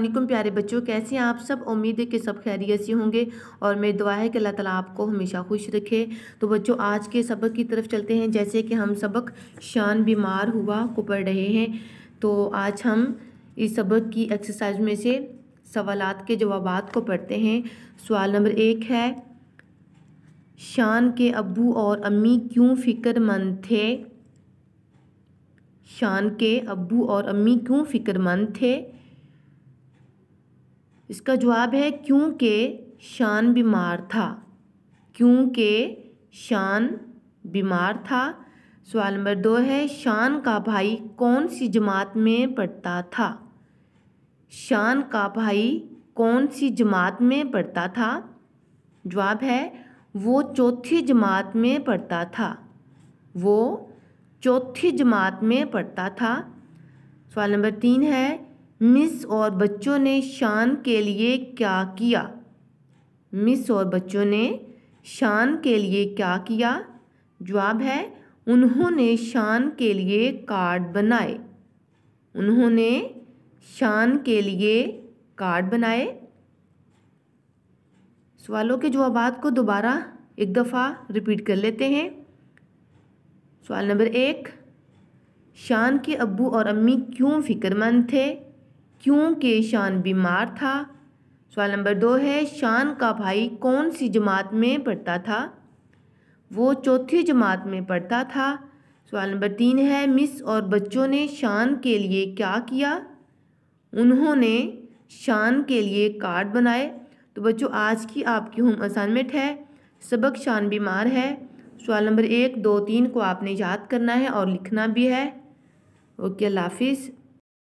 अलकुम प्यारे बच्चों कैसे हैं आप सब उम्मीद है कि सब खैरियत से होंगे और मेरी दुआ है कि अल्लाह ताला आपको हमेशा खुश रखे तो बच्चों आज के सबक की तरफ चलते हैं जैसे कि हम सबक शान बीमार हुआ को पढ़ रहे हैं तो आज हम इस सबक की एक्सरसाइज में से सवालात के जवाब को पढ़ते हैं सवाल नंबर एक है शान के अबू और अम्मी क्यों फ़िक्रमंद थे शान के अबू और अम्मी क्यों फ़िक्रमंद थे इसका जवाब है क्योंकि शान बीमार था क्योंकि शान बीमार था सवाल नंबर दो है शान का भाई कौन सी जमात में पढ़ता था शान का भाई कौन सी जमात में पढ़ता था जवाब है वो चौथी जमात में पढ़ता था वो चौथी जमात में पढ़ता था सवाल नंबर तीन है मिस और बच्चों ने शान के लिए क्या किया मिस और बच्चों ने शान के लिए क्या किया जवाब है उन्होंने शान के लिए कार्ड बनाए उन्होंने शान के लिए कार्ड बनाए सवालों के जवाब को दोबारा एक दफ़ा रिपीट कर लेते हैं सवाल नंबर एक शान के अब्बू और अम्मी क्यों फ़िक्रमंद थे क्योंकि शान बीमार था सवाल नंबर दो है शान का भाई कौन सी जमात में पढ़ता था वो चौथी जमात में पढ़ता था सवाल नंबर तीन है मिस और बच्चों ने शान के लिए क्या किया उन्होंने शान के लिए कार्ड बनाए तो बच्चों आज की आपकी होम असाइनमेंट है सबक शान बीमार है सवाल नंबर एक दो तीन को आपने याद करना है और लिखना भी है ओके अल्लाह हाफिज़